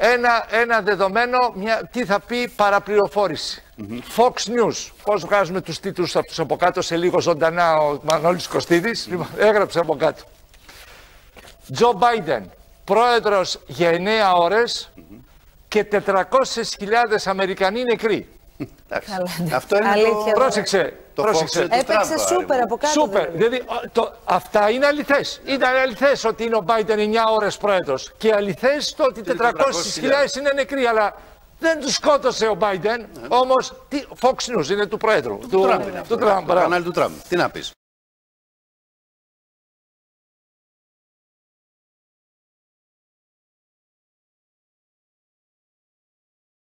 ένα, ένα δεδομένο, μια, τι θα πει παραπληροφορηση Fox News. Πώς βγάζουμε τους τίτλους από κάτω, σε λίγο ζωντανά ο Μανώλης λοιπόν, Έγραψε από κάτω. Τζο Μπάιντεν, πρόεδρος για 9 ώρες και 400.000 Αμερικανοί νεκροί. Αυτό είναι το... Πρόσεξε, το Έπαιξε σούπερ από κάτω. Σούπερ. Δηλαδή, δηλαδή το, αυτά είναι αληθές. Ήταν αληθές ότι είναι ο Biden 9 ώρες πρόεδρος. Και αληθές το ότι 400.000 είναι νεκροί. Αλλά δεν τους σκότωσε ο Biden. Ναι. Όμως. Fox News είναι του πρόεδρου. Του Τραμπ. Του Τραμπ. Τι να πεις.